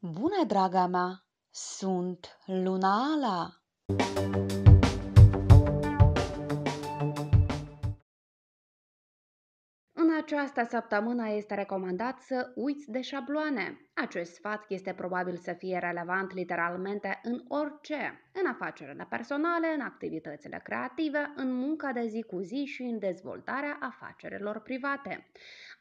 Bună, draga mea! Sunt Luna Ala! În această săptămână este recomandat să uiți de șabloane. Acest sfat este probabil să fie relevant literalmente în orice, în afacerile personale, în activitățile creative, în munca de zi cu zi și în dezvoltarea afacerilor private.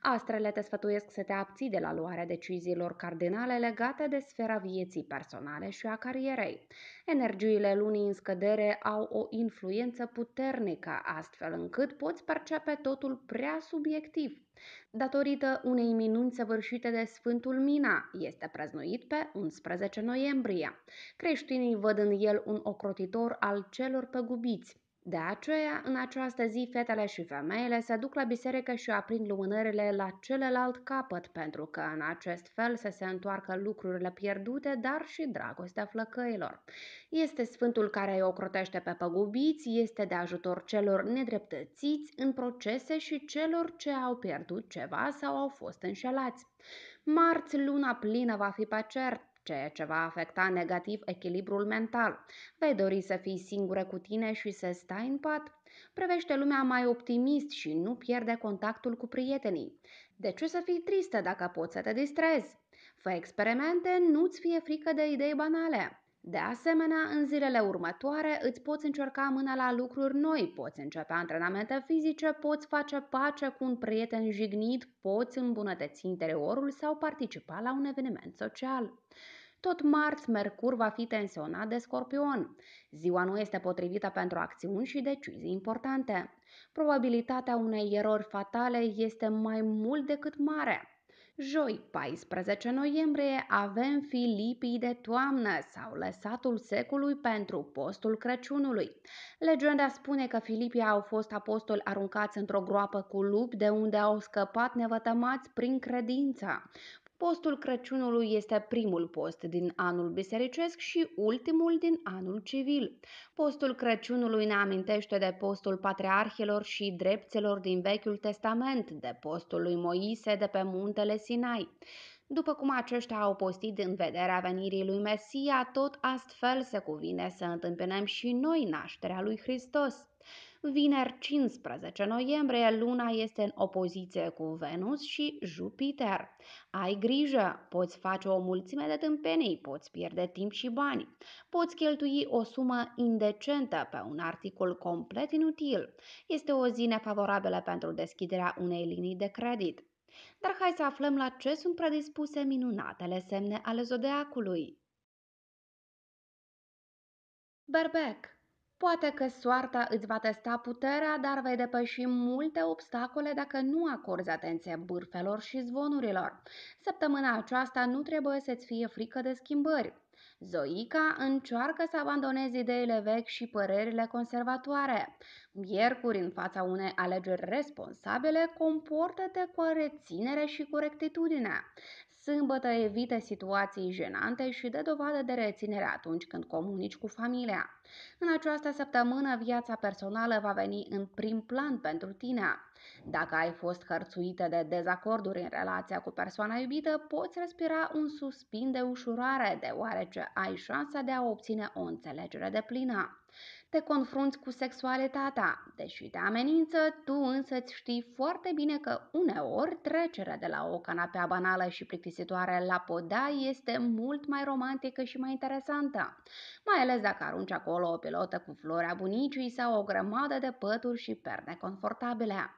Astrele te sfătuiesc să te abții de la luarea deciziilor cardinale legate de sfera vieții personale și a carierei. Energiile lunii în scădere au o influență puternică, astfel încât poți percepe totul prea subiectiv, Datorită unei minuni săvârșite de Sfântul Mina, este preznuit pe 11 noiembrie. Creștinii văd în el un ocrotitor al celor păgubiți, de aceea, în această zi, fetele și femeile se duc la biserică și aprind lumânările la celălalt capăt, pentru că în acest fel să se întoarcă lucrurile pierdute, dar și dragostea flăcăilor. Este sfântul care îi ocrotește pe păgubiți, este de ajutor celor nedreptățiți în procese și celor ce au pierdut ceva sau au fost înșelați. Marți, luna plină va fi pe cer, ceea ce va afecta negativ echilibrul mental. Vei dori să fii singură cu tine și să stai în pat. Prevește lumea mai optimist și nu pierde contactul cu prietenii. De ce să fii tristă dacă poți să te distrezi? Fă experimente, nu-ți fie frică de idei banale. De asemenea, în zilele următoare îți poți încerca mâna la lucruri noi, poți începe antrenamente fizice, poți face pace cu un prieten jignit, poți îmbunătăți interiorul sau participa la un eveniment social. Tot marți, Mercur va fi tensionat de Scorpion. Ziua nu este potrivită pentru acțiuni și decizii importante. Probabilitatea unei erori fatale este mai mult decât mare. Joi, 14 noiembrie, avem Filipii de toamnă sau lăsatul secului pentru postul Crăciunului. Legenda spune că Filipii au fost apostoli aruncați într-o groapă cu lupi de unde au scăpat nevătămați prin credință. Postul Crăciunului este primul post din anul bisericesc și ultimul din anul civil. Postul Crăciunului ne amintește de postul patriarhilor și drepțelor din Vechiul Testament, de postul lui Moise de pe muntele Sinai. După cum aceștia au postit în vederea venirii lui Mesia, tot astfel se cuvine să întâmpinăm și noi nașterea lui Hristos. Vineri 15 noiembrie, luna este în opoziție cu Venus și Jupiter. Ai grijă, poți face o mulțime de tâmpenii, poți pierde timp și bani. Poți cheltui o sumă indecentă pe un articol complet inutil. Este o zi nefavorabilă pentru deschiderea unei linii de credit. Dar hai să aflăm la ce sunt predispuse minunatele semne ale zodeacului. Berbec Poate că soarta îți va testa puterea, dar vei depăși multe obstacole dacă nu acorzi atenție bârfelor și zvonurilor. Săptămâna aceasta nu trebuie să-ți fie frică de schimbări. Zoica încearcă să abandonezi ideile vechi și părerile conservatoare. Miercuri, în fața unei alegeri responsabile, comportă-te cu reținere și corectitudine. Sâmbătă evită situații jenante și dă dovadă de reținere atunci când comunici cu familia. În această săptămână, viața personală va veni în prim plan pentru tine. Dacă ai fost hărțuită de dezacorduri în relația cu persoana iubită, poți respira un suspin de ușurare, deoarece ai șansa de a obține o înțelegere de plină te confrunți cu sexualitatea. Deși te amenință, tu însă îți știi foarte bine că uneori trecerea de la o canapea banală și plictisitoare la podea este mult mai romantică și mai interesantă. Mai ales dacă arunci acolo o pilotă cu florea bunicii sau o grămadă de pături și perne confortabile.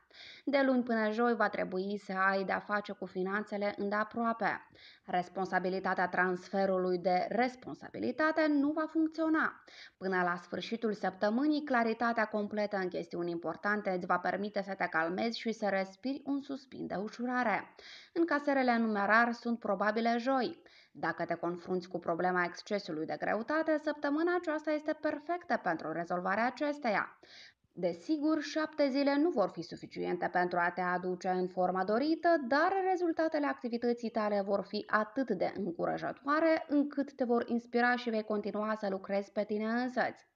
De luni până joi va trebui să ai de-a face cu finanțele îndeaproape. Responsabilitatea transferului de responsabilitate nu va funcționa. Până la sfârșitul săptămânii, claritatea completă în chestiuni importante îți va permite să te calmezi și să respiri un suspin de ușurare. caserele numerar sunt probabile joi. Dacă te confrunți cu problema excesului de greutate, săptămâna aceasta este perfectă pentru rezolvarea acesteia. Desigur, șapte zile nu vor fi suficiente pentru a te aduce în forma dorită, dar rezultatele activității tale vor fi atât de încurajatoare încât te vor inspira și vei continua să lucrezi pe tine însăți.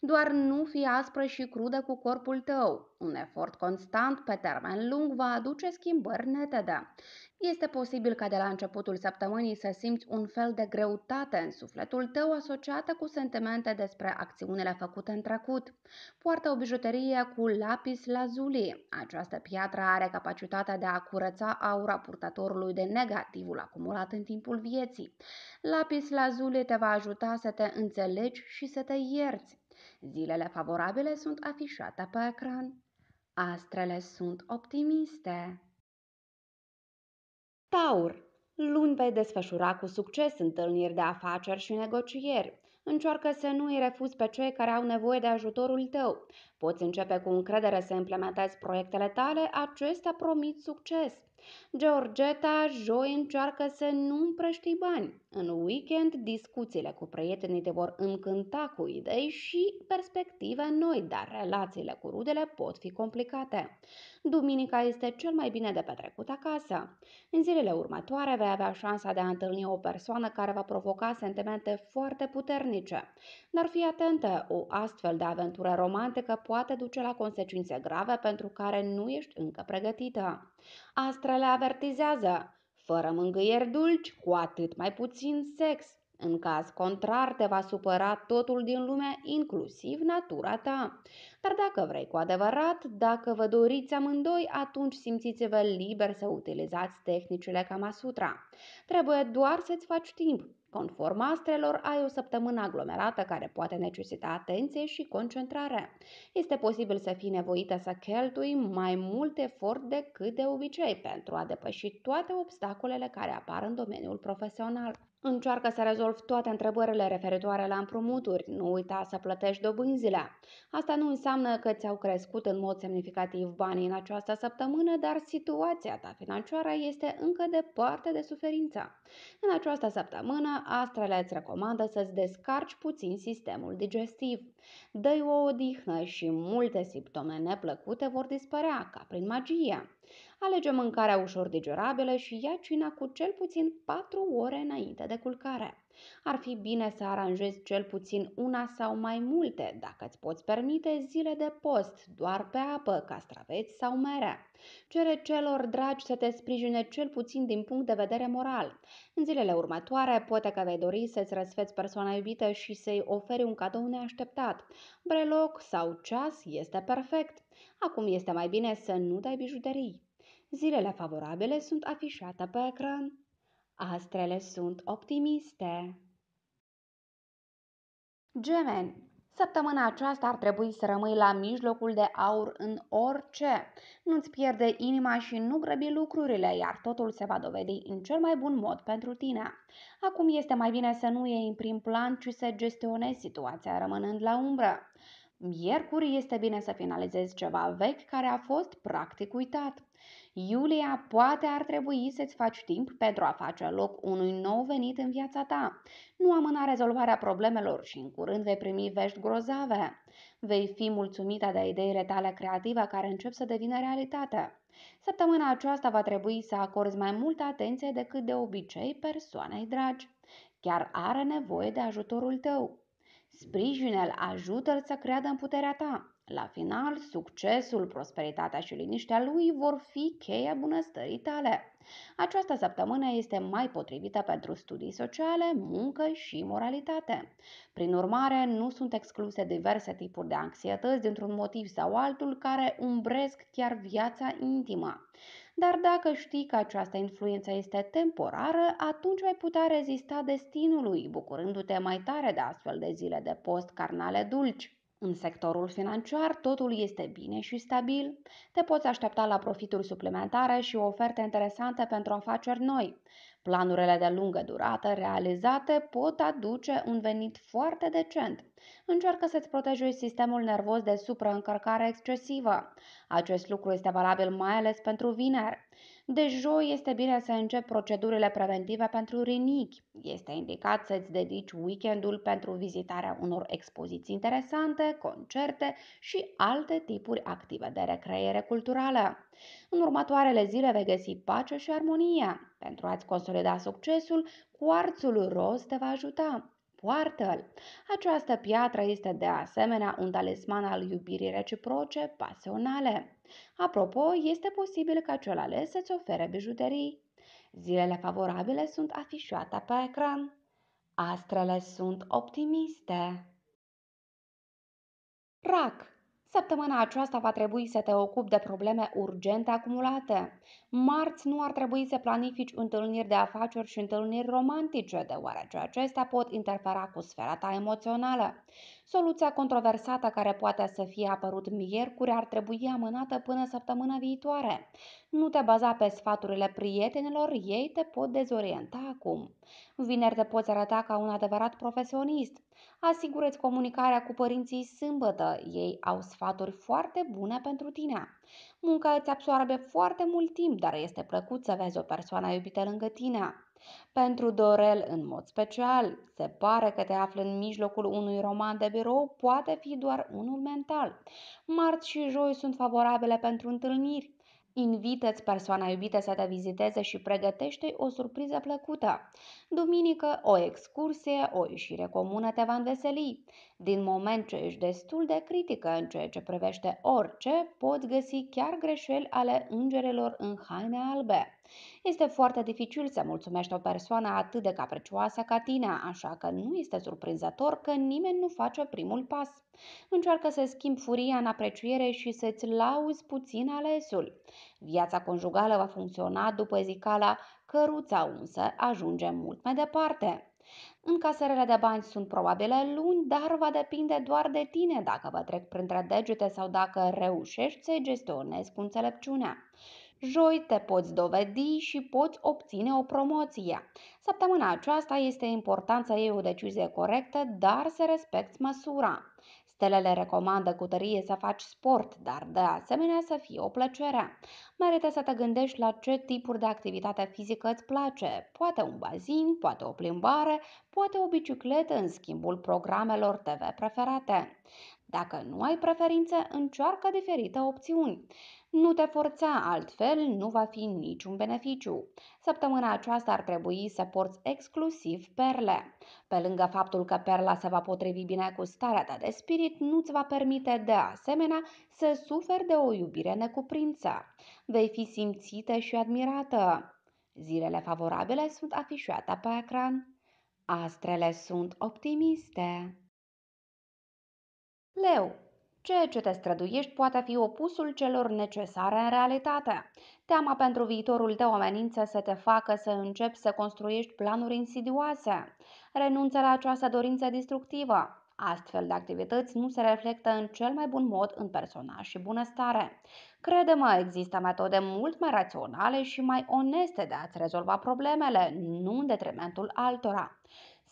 Doar nu fi aspră și crudă cu corpul tău. Un efort constant pe termen lung va aduce schimbări netede. Este posibil ca de la începutul săptămânii să simți un fel de greutate în sufletul tău asociată cu sentimente despre acțiunile făcute în trecut. Poartă o bijuterie cu lapis lazuli. Această piatră are capacitatea de a curăța aura purtătorului de negativul acumulat în timpul vieții. Lapis lazuli te va ajuta să te înțelegi și să te ierți. Zilele favorabile sunt afișate pe ecran. Astrele sunt optimiste. Taur. Luni vei desfășura cu succes întâlniri de afaceri și negocieri. Încearcă să nu i refuzi pe cei care au nevoie de ajutorul tău. Poți începe cu încredere să implementezi proiectele tale, acestea promit succes. Georgeta joi încearcă să nu împrăștii bani. În weekend, discuțiile cu prietenii te vor încânta cu idei și perspective noi, dar relațiile cu rudele pot fi complicate. Duminica este cel mai bine de petrecut acasă. În zilele următoare vei avea șansa de a întâlni o persoană care va provoca sentimente foarte puternice. Dar fii atentă, o astfel de aventură romantică poate duce la consecințe grave pentru care nu ești încă pregătită. Astra le avertizează, fără mângâieri dulci, cu atât mai puțin sex. În caz contrar, te va supăra totul din lume, inclusiv natura ta. Dar dacă vrei cu adevărat, dacă vă doriți amândoi, atunci simțiți-vă liber să utilizați tehnicile Sutra. Trebuie doar să-ți faci timp. Conform astrelor, ai o săptămână aglomerată care poate necesita atenție și concentrare. Este posibil să fii nevoită să cheltui mai mult efort decât de obicei pentru a depăși toate obstacolele care apar în domeniul profesional. Încearcă să rezolvi toate întrebările referitoare la împrumuturi, nu uita să plătești dobânzile. Asta nu înseamnă că ți-au crescut în mod semnificativ banii în această săptămână, dar situația ta financiară este încă departe de suferință. În această săptămână, astrele îți recomandă să-ți descarci puțin sistemul digestiv. Dă-i o odihnă și multe simptome neplăcute vor dispărea, ca prin magie. Alege mâncarea ușor digerabilă și ia cina cu cel puțin 4 ore înainte de culcare. Ar fi bine să aranjezi cel puțin una sau mai multe, dacă îți poți permite, zile de post, doar pe apă, castraveți sau merea. Cere celor dragi să te sprijine cel puțin din punct de vedere moral. În zilele următoare, poate că vei dori să-ți răsfeți persoana iubită și să-i oferi un cadou neașteptat. Breloc sau ceas este perfect. Acum este mai bine să nu dai bijuterii. Zilele favorabile sunt afișate pe ecran. Astrele sunt optimiste. Gemeni, Săptămâna aceasta ar trebui să rămâi la mijlocul de aur în orice. Nu-ți pierde inima și nu grăbi lucrurile, iar totul se va dovedi în cel mai bun mod pentru tine. Acum este mai bine să nu iei în prim plan, ci să gestionezi situația rămânând la umbră. Miercuri este bine să finalizezi ceva vechi care a fost practic uitat. Iulia, poate ar trebui să-ți faci timp pentru a face loc unui nou venit în viața ta. Nu amâna rezolvarea problemelor și în curând vei primi vești grozave. Vei fi mulțumită de ideile tale creative care încep să devină realitate. Săptămâna aceasta va trebui să acorzi mai multă atenție decât de obicei persoanei dragi. Chiar are nevoie de ajutorul tău. Sprijinul ajută-l să creadă în puterea ta. La final, succesul, prosperitatea și liniștea lui vor fi cheia bunăstării tale. Această săptămână este mai potrivită pentru studii sociale, muncă și moralitate. Prin urmare, nu sunt excluse diverse tipuri de anxietăți dintr-un motiv sau altul care umbresc chiar viața intimă dar dacă știi că această influență este temporară, atunci vei putea rezista destinului, bucurându-te mai tare de astfel de zile de post carnale dulci. În sectorul financiar totul este bine și stabil, te poți aștepta la profituri suplimentare și oferte interesante pentru afaceri noi. Planurile de lungă durată realizate pot aduce un venit foarte decent. Încearcă să-ți protejezi sistemul nervos de supraîncărcare excesivă. Acest lucru este valabil mai ales pentru vineri. De joi este bine să începi procedurile preventive pentru rinichi. Este indicat să-ți dedici weekendul pentru vizitarea unor expoziții interesante, concerte și alte tipuri active de recreere culturală. În următoarele zile vei găsi pace și armonie. Pentru a-ți consolida succesul, cuarțul roz te va ajuta poartă-l. Această piatră este de asemenea un talisman al iubirii reciproce, pasionale. Apropo, este posibil ca cel ales să-ți ofere bijuterii. Zilele favorabile sunt afișate pe ecran. Astrele sunt optimiste. Rac. Săptămâna aceasta va trebui să te ocupi de probleme urgente acumulate. Marți nu ar trebui să planifici întâlniri de afaceri și întâlniri romantice, deoarece acestea pot interfera cu sfera ta emoțională. Soluția controversată care poate să fie apărut miercuri ar trebui amânată până săptămâna viitoare. Nu te baza pe sfaturile prietenilor, ei te pot dezorienta acum. Vineri te poți arăta ca un adevărat profesionist. Asigură-ți comunicarea cu părinții sâmbătă, ei au sfaturi foarte bune pentru tine. Munca îți absorbe foarte mult timp, dar este plăcut să vezi o persoană iubită lângă tine. Pentru Dorel, în mod special, se pare că te afli în mijlocul unui roman de birou, poate fi doar unul mental. Marți și joi sunt favorabile pentru întâlniri. Invită-ți persoana iubită să te viziteze și pregătește o surpriză plăcută. Duminică, o excursie, o ieșire comună te va înveseli. Din moment ce ești destul de critică în ceea ce privește orice, poți găsi chiar greșeli ale îngerilor în haine albe. Este foarte dificil să mulțumești o persoană atât de capricioasă ca tine, așa că nu este surprinzător că nimeni nu face primul pas. Încearcă să schimbi furia în apreciere și să-ți lauzi puțin alesul. Viața conjugală va funcționa după zicala căruța unsă ajunge mult mai departe. Încasările de bani sunt probabile luni, dar va depinde doar de tine dacă vă trec printre degete sau dacă reușești să-i gestionezi cu înțelepciunea. Joi te poți dovedi și poți obține o promoție. Săptămâna aceasta este important să iei o decizie corectă, dar să respecti măsura. Stelele recomandă cu tărie să faci sport, dar de asemenea să fie o plăcere. Merită să te gândești la ce tipuri de activitate fizică îți place. Poate un bazin, poate o plimbare, poate o bicicletă în schimbul programelor TV preferate. Dacă nu ai preferințe, încearcă diferite opțiuni. Nu te forța altfel, nu va fi niciun beneficiu. Săptămâna aceasta ar trebui să porți exclusiv perle. Pe lângă faptul că perla se va potrivi bine cu starea ta de spirit, nu-ți va permite de asemenea să suferi de o iubire necuprinsă. Vei fi simțită și admirată. Zilele favorabile sunt afișate pe ecran. Astrele sunt optimiste. Leu Ceea ce te străduiești poate fi opusul celor necesare în realitate. Teama pentru viitorul tău omenință să te facă să începi să construiești planuri insidioase. Renunță la această dorință destructivă. Astfel de activități nu se reflectă în cel mai bun mod în personaj și bunăstare. Crede-mă, există metode mult mai raționale și mai oneste de a-ți rezolva problemele, nu în detrimentul altora.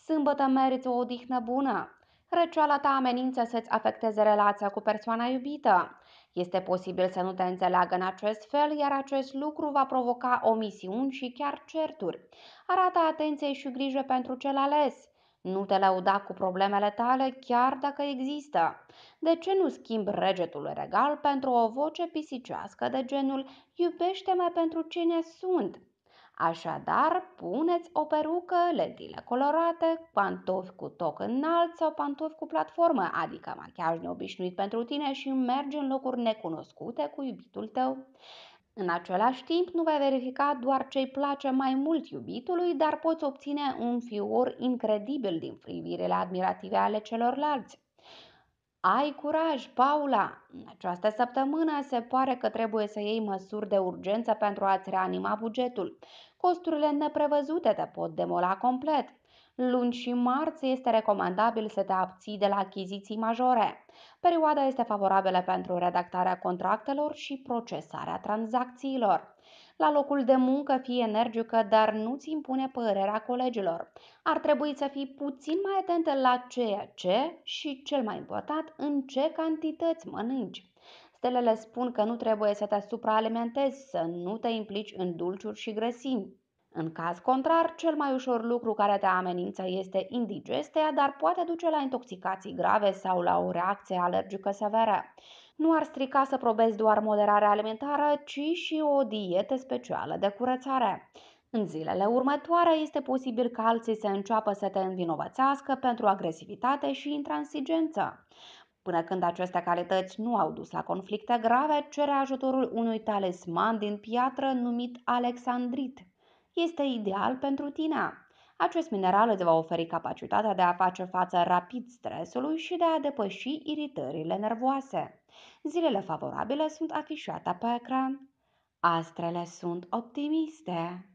Sâmbătă meriți o odihnă bună, răceala ta amenință să-ți afecteze relația cu persoana iubită. Este posibil să nu te înțeleagă în acest fel, iar acest lucru va provoca omisiuni și chiar certuri. Arată atenție și grijă pentru cel ales. Nu te lăuda cu problemele tale chiar dacă există. De ce nu schimbi regetul regal pentru o voce pisicioască de genul iubește-mă pentru cine sunt? Așadar, puneți o perucă, lentile colorate, pantofi cu toc înalt sau pantofi cu platformă, adică machiaj neobișnuit pentru tine și mergi în locuri necunoscute cu iubitul tău. În același timp, nu vei verifica doar ce i place mai mult iubitului, dar poți obține un fior incredibil din privirile admirative ale celorlalți. Ai curaj, Paula! În această săptămână se pare că trebuie să iei măsuri de urgență pentru a-ți reanima bugetul costurile neprevăzute te pot demola complet. Luni și marți este recomandabil să te abții de la achiziții majore. Perioada este favorabilă pentru redactarea contractelor și procesarea tranzacțiilor. La locul de muncă fii energică, dar nu-ți impune părerea colegilor. Ar trebui să fii puțin mai atentă la ceea ce și, cel mai important, în ce cantități mănânci. Stelele spun că nu trebuie să te supraalimentezi, să nu te implici în dulciuri și grăsimi. În caz contrar, cel mai ușor lucru care te amenință este indigestia, dar poate duce la intoxicații grave sau la o reacție alergică severă. Nu ar strica să probezi doar moderarea alimentară, ci și o dietă specială de curățare. În zilele următoare este posibil ca alții să înceapă să te învinovățească pentru agresivitate și intransigență. Până când aceste calități nu au dus la conflicte grave, cere ajutorul unui talisman din piatră numit alexandrit. Este ideal pentru tine. Acest mineral îți va oferi capacitatea de a face față rapid stresului și de a depăși iritările nervoase. Zilele favorabile sunt afișate pe ecran. Astrele sunt optimiste.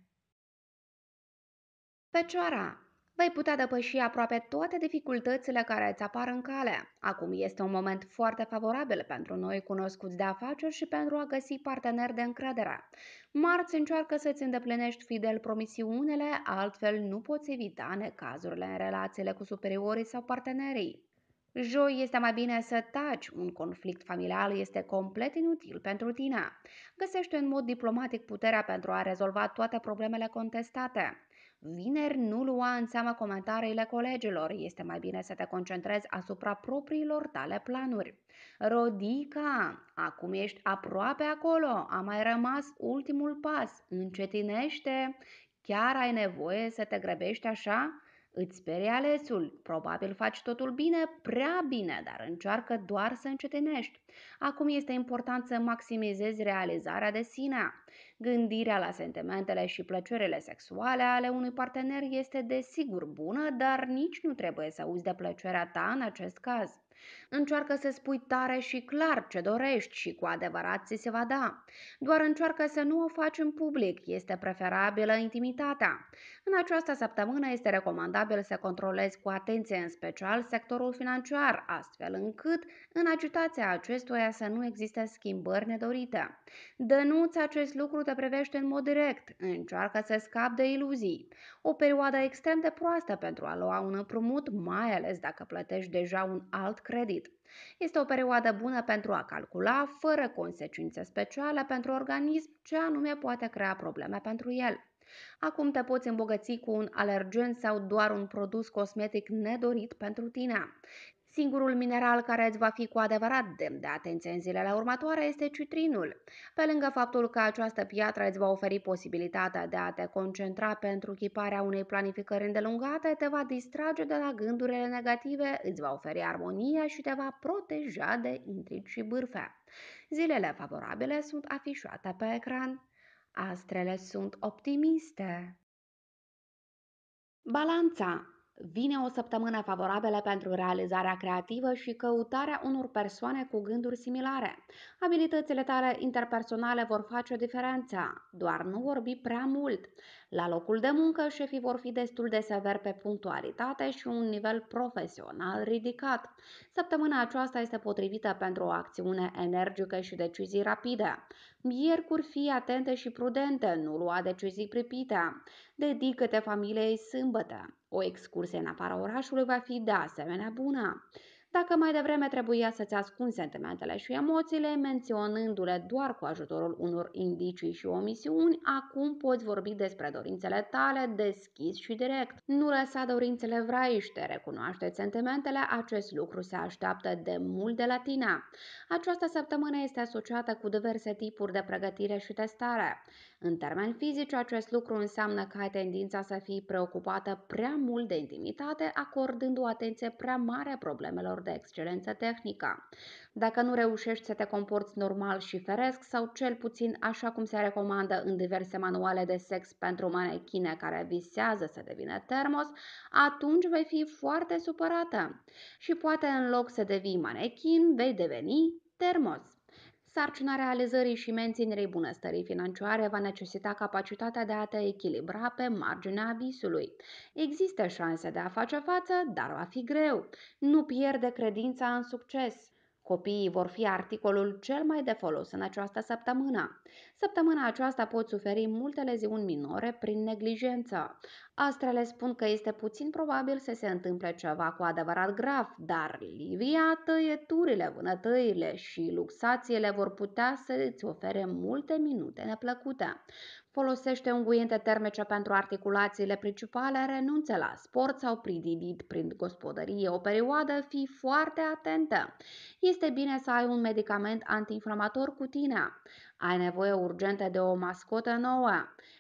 Pecioara Vei putea depăși aproape toate dificultățile care îți apar în cale. Acum este un moment foarte favorabil pentru noi cunoscuți de afaceri și pentru a găsi parteneri de încredere. Marți încearcă să-ți îndeplinești fidel promisiunile, altfel nu poți evita necazurile în relațiile cu superiorii sau partenerii. Joi este mai bine să taci, un conflict familial este complet inutil pentru tine. Găsește în mod diplomatic puterea pentru a rezolva toate problemele contestate. Vineri nu lua în seamă comentariile colegilor, este mai bine să te concentrezi asupra propriilor tale planuri. Rodica, acum ești aproape acolo, a mai rămas ultimul pas, încetinește, chiar ai nevoie să te grăbești așa? Îți speri alesul, probabil faci totul bine, prea bine, dar încearcă doar să încetinești. Acum este important să maximizezi realizarea de sine. Gândirea la sentimentele și plăcerile sexuale ale unui partener este desigur bună, dar nici nu trebuie să uzi de plăcerea ta în acest caz. Încearcă să spui tare și clar ce dorești și cu adevărat ți se va da. Doar încearcă să nu o faci în public, este preferabilă intimitatea. În această săptămână este recomandabil să controlezi cu atenție în special sectorul financiar, astfel încât în agitația acestuia să nu existe schimbări nedorite. Dănuți acest lucru te privește în mod direct, încearcă să scapi de iluzii. O perioadă extrem de proastă pentru a lua un împrumut, mai ales dacă plătești deja un alt credit credit. Este o perioadă bună pentru a calcula, fără consecințe speciale pentru organism, ce anume poate crea probleme pentru el. Acum te poți îmbogăți cu un alergen sau doar un produs cosmetic nedorit pentru tine. Singurul mineral care îți va fi cu adevărat demn de atenție în zilele următoare este citrinul. Pe lângă faptul că această piatră îți va oferi posibilitatea de a te concentra pentru chiparea unei planificări îndelungate, te va distrage de la gândurile negative, îți va oferi armonie și te va proteja de intrigi și bârfe. Zilele favorabile sunt afișate pe ecran. Astrele sunt optimiste. Balanța Vine o săptămână favorabilă pentru realizarea creativă și căutarea unor persoane cu gânduri similare. Abilitățile tale interpersonale vor face o diferență, doar nu vorbi prea mult. La locul de muncă, șefii vor fi destul de sever pe punctualitate și un nivel profesional ridicat. Săptămâna aceasta este potrivită pentru o acțiune energică și decizii rapide. Miercuri, fii atente și prudente, nu lua decizii pripite. Dedică-te familiei sâmbătă. O excursie în afara orașului va fi de asemenea bună. Dacă mai devreme trebuia să-ți ascunzi sentimentele și emoțiile, menționându-le doar cu ajutorul unor indicii și omisiuni, acum poți vorbi despre dorințele tale deschis și direct. Nu lăsa dorințele vraiște, recunoaște sentimentele, acest lucru se așteaptă de mult de la tine. Această săptămână este asociată cu diverse tipuri de pregătire și testare. În termen fizici, acest lucru înseamnă că ai tendința să fii preocupată prea mult de intimitate, acordând o atenție prea mare problemelor de excelență tehnică. Dacă nu reușești să te comporți normal și feresc, sau cel puțin așa cum se recomandă în diverse manuale de sex pentru manechine care visează să devină termos, atunci vei fi foarte supărată. Și poate în loc să devii manechin, vei deveni termos. Sarcina realizării și menținerii bunăstării financiare va necesita capacitatea de a te echilibra pe marginea visului. Există șanse de a face față, dar va fi greu. Nu pierde credința în succes. Copiii vor fi articolul cel mai de folos în această săptămână. Săptămâna aceasta pot suferi multe leziuni minore prin neglijență. Astrele spun că este puțin probabil să se întâmple ceva cu adevărat grav, dar livia tăieturile, vânătăile și luxațiile vor putea să îți ofere multe minute neplăcute. Folosește unguiente termice pentru articulațiile principale, renunță la sport sau prididit prin gospodărie o perioadă, fii foarte atentă. Este bine să ai un medicament antiinflamator cu tine. Ai nevoie urgentă de o mascotă nouă.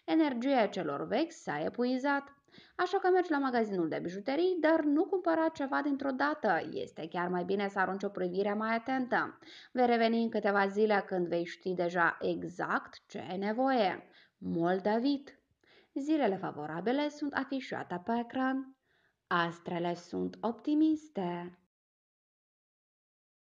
Energia celor vechi s-a epuizat. Așa că mergi la magazinul de bijuterii, dar nu cumpăra ceva dintr-o dată. Este chiar mai bine să arunci o privire mai atentă. Vei reveni în câteva zile când vei ști deja exact ce ai nevoie. Moldavit. Zilele favorabile sunt afișate pe ecran. Astrele sunt optimiste.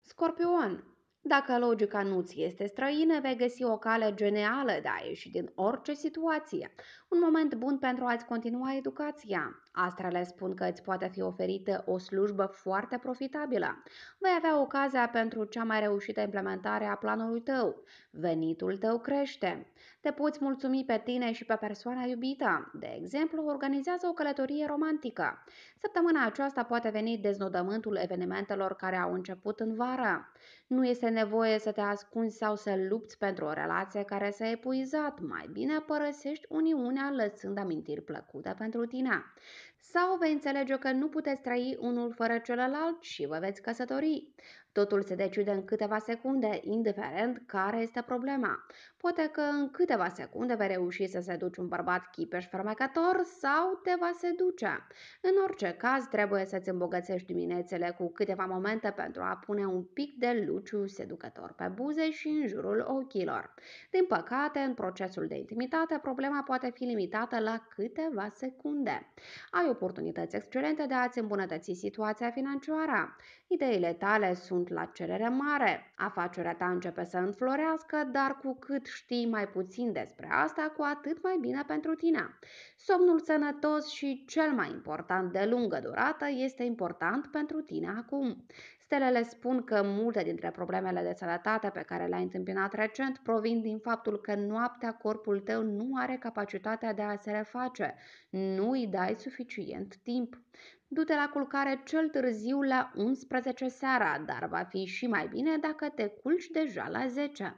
Scorpion, dacă logica nu ți este străină, vei găsi o cale genială de a ieși din orice situație un moment bun pentru a-ți continua educația. Astrele spun că îți poate fi oferită o slujbă foarte profitabilă. Vei avea ocazia pentru cea mai reușită implementare a planului tău. Venitul tău crește. Te poți mulțumi pe tine și pe persoana iubită. De exemplu, organizează o călătorie romantică. Săptămâna aceasta poate veni deznodământul evenimentelor care au început în vară. Nu este nevoie să te ascunzi sau să lupți pentru o relație care s-a epuizat. Mai bine părăsești uniunea lumină, lăsând amintiri plăcute pentru tine. Sau vei înțelege că nu puteți trăi unul fără celălalt și vă veți căsători. Totul se decide în câteva secunde, indiferent care este problema. Poate că în câteva secunde vei reuși să seduci un bărbat chipeș fermecător sau te va seduce. În orice caz, trebuie să-ți îmbogățești diminețele cu câteva momente pentru a pune un pic de luciu seducător pe buze și în jurul ochilor. Din păcate, în procesul de intimitate, problema poate fi limitată la câteva secunde. Ai oportunități excelente de a-ți îmbunătăți situația financiară. Ideile tale sunt sunt la cerere mare. Afacerea ta începe să înflorească, dar cu cât știi mai puțin despre asta, cu atât mai bine pentru tine. Somnul sănătos și cel mai important de lungă durată este important pentru tine acum. Stelele spun că multe dintre problemele de sănătate pe care le-ai întâmpinat recent provin din faptul că noaptea corpul tău nu are capacitatea de a se reface, nu îi dai suficient timp. Du-te la culcare cel târziu la 11 seara, dar va fi și mai bine dacă te culci deja la 10.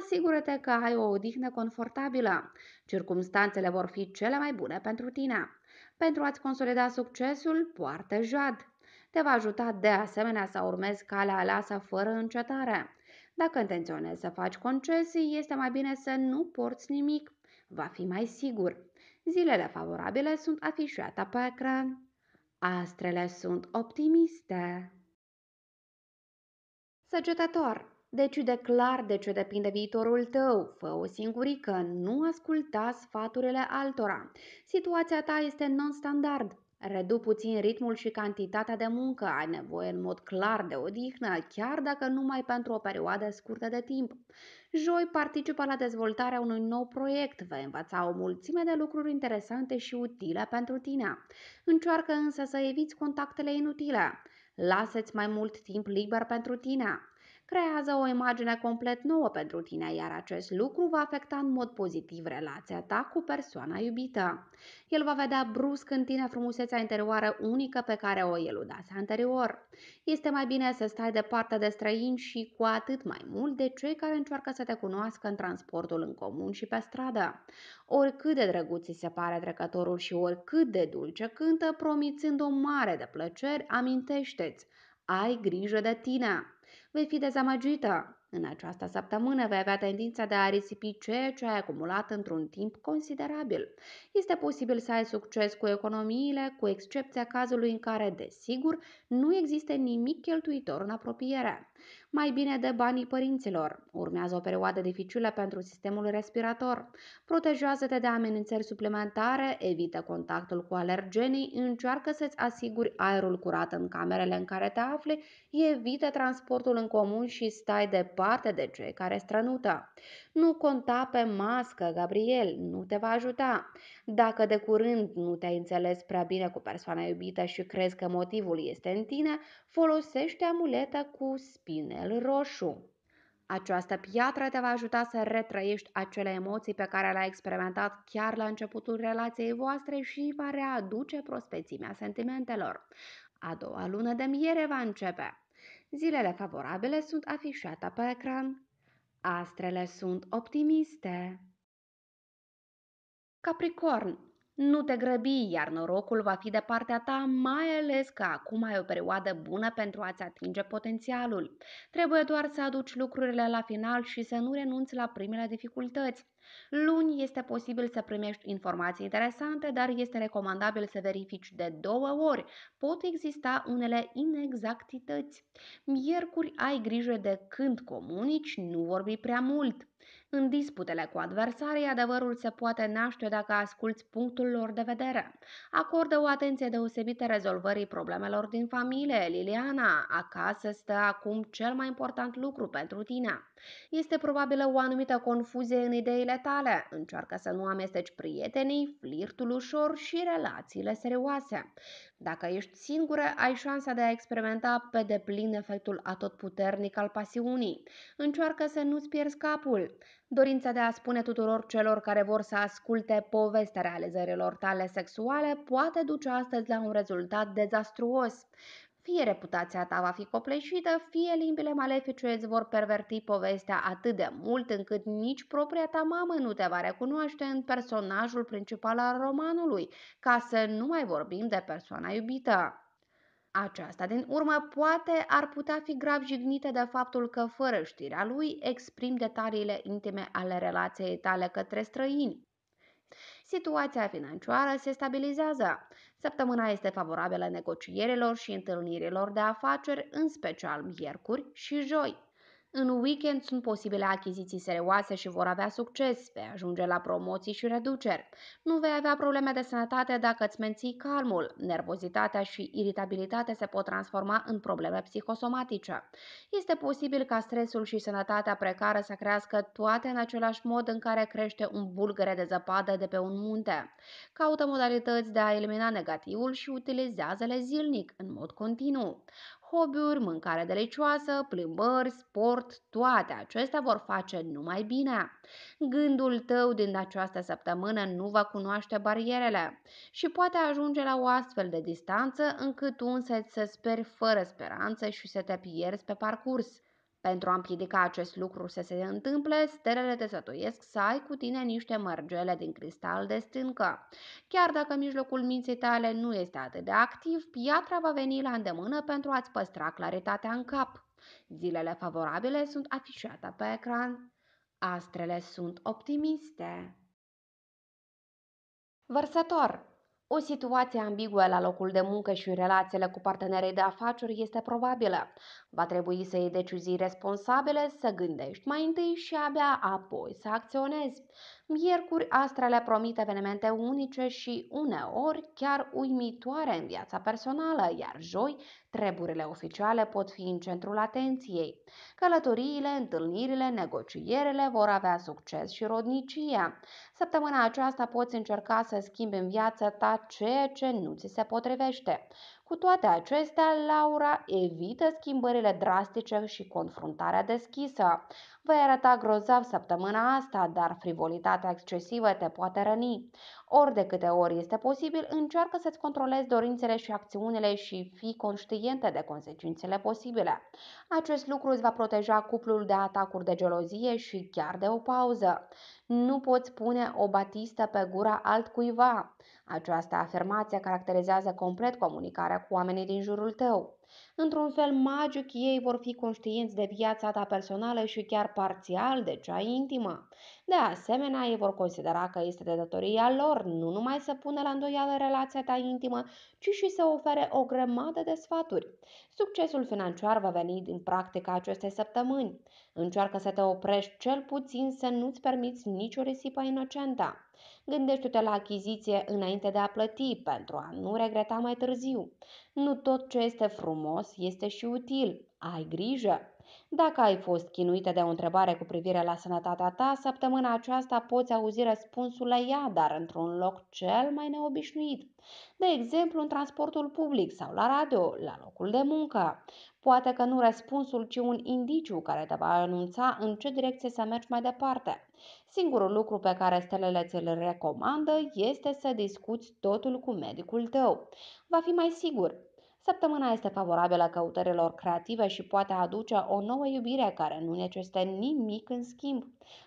Asigură-te că ai o odihnă confortabilă. Circumstanțele vor fi cele mai bune pentru tine. Pentru a-ți consolida succesul, poartă jad. Te va ajuta de asemenea să urmezi calea aleasă fără încetare. Dacă intenționezi să faci concesii, este mai bine să nu porți nimic. Va fi mai sigur. Zilele favorabile sunt afișate pe ecran. Astrele sunt optimiste. Săgetător, deci de clar de ce depinde viitorul tău. Fă o singurică, nu asculta sfaturile altora. Situația ta este non-standard. Redu puțin ritmul și cantitatea de muncă. Ai nevoie în mod clar de odihnă, chiar dacă numai pentru o perioadă scurtă de timp. Joi participă la dezvoltarea unui nou proiect, vei învăța o mulțime de lucruri interesante și utile pentru tine. Încearcă însă să eviți contactele inutile. Lasă-ți mai mult timp liber pentru tine creează o imagine complet nouă pentru tine, iar acest lucru va afecta în mod pozitiv relația ta cu persoana iubită. El va vedea brusc în tine frumusețea interioară unică pe care o eludase anterior. Este mai bine să stai departe de străini și cu atât mai mult de cei care încearcă să te cunoască în transportul în comun și pe stradă. Oricât de drăguț se pare trecătorul și oricât de dulce cântă, promițând o mare de plăceri, amintește-ți, ai grijă de tine vei fi dezamăgită. În această săptămână vei avea tendința de a risipi ceea ce ai acumulat într-un timp considerabil. Este posibil să ai succes cu economiile, cu excepția cazului în care, desigur, nu există nimic cheltuitor în apropiere. Mai bine de banii părinților. Urmează o perioadă dificilă pentru sistemul respirator. Protejează-te de amenințări suplimentare, evită contactul cu alergenii, încearcă să-ți asiguri aerul curat în camerele în care te afli, evită transportul în comun și stai departe de cei care strănută. Nu conta pe mască, Gabriel, nu te va ajuta. Dacă de curând nu te-ai înțeles prea bine cu persoana iubită și crezi că motivul este în tine, folosește amuletă cu spine cel roșu. Această piatră te va ajuta să retrăiești acele emoții pe care le-ai experimentat chiar la începutul relației voastre și va readuce prospețimea sentimentelor. A doua lună de miere va începe. Zilele favorabile sunt afișate pe ecran. Astrele sunt optimiste. Capricorn, nu te grăbi, iar norocul va fi de partea ta, mai ales că acum ai o perioadă bună pentru a-ți atinge potențialul. Trebuie doar să aduci lucrurile la final și să nu renunți la primele dificultăți. Luni este posibil să primești informații interesante, dar este recomandabil să verifici de două ori. Pot exista unele inexactități. Miercuri ai grijă de când comunici, nu vorbi prea mult. În disputele cu adversarii, adevărul se poate naște dacă asculți punctul lor de vedere. Acordă o atenție deosebită rezolvării problemelor din familie. Liliana, acasă stă acum cel mai important lucru pentru tine. Este probabilă o anumită confuzie în ideile tale. Încearcă să nu amesteci prietenii, flirtul ușor și relațiile serioase. Dacă ești singură, ai șansa de a experimenta pe deplin efectul atotputernic al pasiunii. Încearcă să nu-ți pierzi capul. Dorința de a spune tuturor celor care vor să asculte povestea realizărilor tale sexuale poate duce astăzi la un rezultat dezastruos. Fie reputația ta va fi copleșită, fie limbile malefice îți vor perverti povestea atât de mult încât nici propria ta mamă nu te va recunoaște în personajul principal al romanului, ca să nu mai vorbim de persoana iubită. Aceasta, din urmă, poate ar putea fi grav jignită de faptul că, fără știrea lui, exprim detaliile intime ale relației tale către străini. Situația financiară se stabilizează. Săptămâna este favorabilă negocierilor și întâlnirilor de afaceri, în special miercuri și joi. În weekend sunt posibile achiziții serioase și vor avea succes, vei ajunge la promoții și reduceri. Nu vei avea probleme de sănătate dacă îți menții calmul. Nervozitatea și iritabilitatea se pot transforma în probleme psihosomatice. Este posibil ca stresul și sănătatea precară să crească toate în același mod în care crește un bulgăre de zăpadă de pe un munte. Caută modalități de a elimina negativul și utilizează-le zilnic, în mod continuu hobby-uri, mâncare delicioasă, plimbări, sport, toate acestea vor face numai bine. Gândul tău din această săptămână nu va cunoaște barierele și poate ajunge la o astfel de distanță încât tu ți să speri fără speranță și să te pierzi pe parcurs. Pentru a împiedica acest lucru să se întâmple, stelele te sătuiesc să ai cu tine niște mărgele din cristal de stâncă. Chiar dacă mijlocul minții tale nu este atât de activ, piatra va veni la îndemână pentru a-ți păstra claritatea în cap. Zilele favorabile sunt afișate pe ecran. Astrele sunt optimiste. Vărsător o situație ambiguă la locul de muncă și în relațiile cu partenerii de afaceri este probabilă. Va trebui să iei decizii responsabile, să gândești mai întâi și abia apoi să acționezi. Miercuri, astrele promit evenimente unice și uneori chiar uimitoare în viața personală, iar joi, treburile oficiale pot fi în centrul atenției. Călătoriile, întâlnirile, negocierile vor avea succes și rodnicia. Săptămâna aceasta poți încerca să schimbi în viața ta ceea ce nu ți se potrivește. Cu toate acestea, Laura evită schimbările drastice și confruntarea deschisă. Vei arăta grozav săptămâna asta, dar frivolitatea excesivă te poate răni. Ori de câte ori este posibil, încearcă să-ți controlezi dorințele și acțiunile și fii conștientă de consecințele posibile. Acest lucru îți va proteja cuplul de atacuri de gelozie și chiar de o pauză. Nu poți pune o batistă pe gura altcuiva. Această afirmație caracterizează complet comunicarea cu oamenii din jurul tău. Într-un fel magic, ei vor fi conștienți de viața ta personală și chiar parțial de cea intimă. De asemenea, ei vor considera că este de datoria lor nu numai să pună la îndoială relația ta intimă, ci și să ofere o grămadă de sfaturi. Succesul financiar va veni din practica acestei săptămâni. Încearcă să te oprești cel puțin să nu-ți permiți nicio risipă inocentă. Gândește-te la achiziție înainte de a plăti pentru a nu regreta mai târziu. Nu tot ce este frumos este și util. Ai grijă! Dacă ai fost chinuită de o întrebare cu privire la sănătatea ta, săptămâna aceasta poți auzi răspunsul la ea, dar într-un loc cel mai neobișnuit. De exemplu, în transportul public sau la radio, la locul de muncă. Poate că nu răspunsul, ci un indiciu care te va anunța în ce direcție să mergi mai departe. Singurul lucru pe care stelele ți-l recomandă este să discuți totul cu medicul tău. Va fi mai sigur. Săptămâna este favorabilă căutărilor creative și poate aduce o nouă iubire care nu necesită nimic în schimb.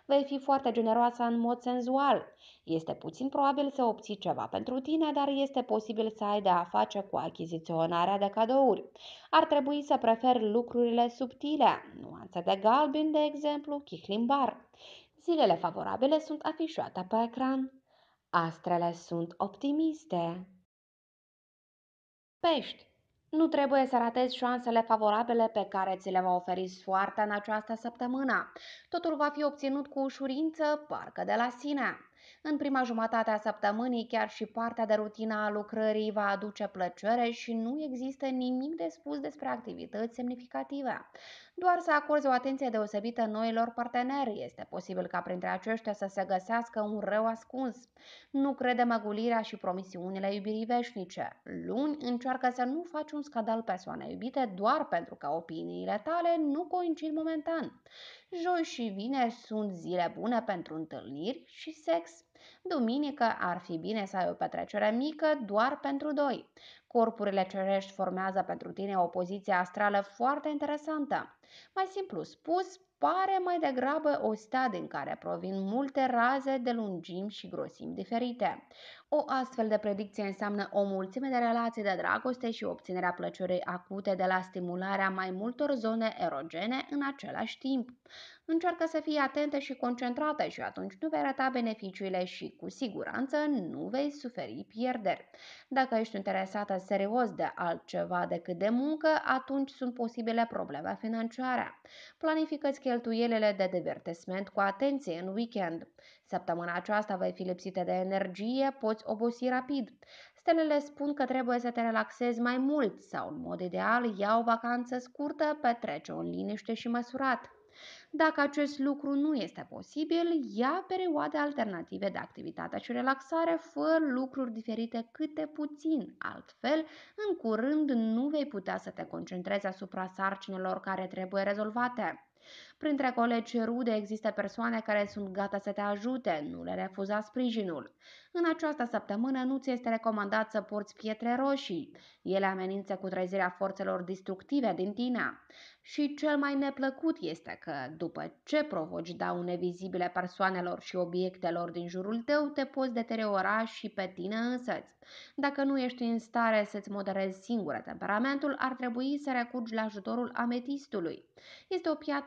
Vei fi foarte generoasă în mod senzual. Este puțin probabil să obții ceva pentru tine, dar este posibil să ai de a face cu achiziționarea de cadouri. Ar trebui să preferi lucrurile subtile, nuanțe de galben, de exemplu, chihlimbar. Zilele favorabile sunt afișate pe ecran. Astrele sunt optimiste. Pești nu trebuie să ratezi șansele favorabile pe care ți le va oferi soarta în această săptămână. Totul va fi obținut cu ușurință, parcă de la sine. În prima jumătate a săptămânii, chiar și partea de rutină a lucrării va aduce plăcere și nu există nimic de spus despre activități semnificative. Doar să acorzi o atenție deosebită noilor parteneri. Este posibil ca printre aceștia să se găsească un rău ascuns. Nu crede măgulirea și promisiunile iubirii veșnice. Luni încearcă să nu faci un scandal persoanei iubite doar pentru că opiniile tale nu coincid momentan. Joi și vineri sunt zile bune pentru întâlniri și sex. Duminică ar fi bine să ai o petrecere mică doar pentru doi. Corpurile cerești formează pentru tine o poziție astrală foarte interesantă. Mai simplu spus, pare mai degrabă o stea din care provin multe raze de lungim și grosim diferite. O astfel de predicție înseamnă o mulțime de relații de dragoste și obținerea plăcerii acute de la stimularea mai multor zone erogene în același timp. Încearcă să fii atentă și concentrată și atunci nu vei rata beneficiile și cu siguranță nu vei suferi pierderi. Dacă ești interesată serios de altceva decât de muncă, atunci sunt posibile probleme financiare. Planifică cheltuielile de divertisment cu atenție în weekend. Săptămâna aceasta vei fi lipsită de energie, poți obosi rapid. Stelele spun că trebuie să te relaxezi mai mult sau, în mod ideal, ia o vacanță scurtă, petrece-o în liniște și măsurat. Dacă acest lucru nu este posibil, ia perioade alternative de activitate și relaxare, fă lucruri diferite câte puțin, altfel, în curând nu vei putea să te concentrezi asupra sarcinilor care trebuie rezolvate. Printre colegi rude există persoane care sunt gata să te ajute, nu le refuza sprijinul. În această săptămână nu ți este recomandat să porți pietre roșii. Ele amenință cu trezirea forțelor destructive din tine. Și cel mai neplăcut este că, după ce provoci daune vizibile persoanelor și obiectelor din jurul tău, te poți deteriora și pe tine însăți. Dacă nu ești în stare să-ți moderezi singură temperamentul, ar trebui să recurgi la ajutorul ametistului. Este o piatră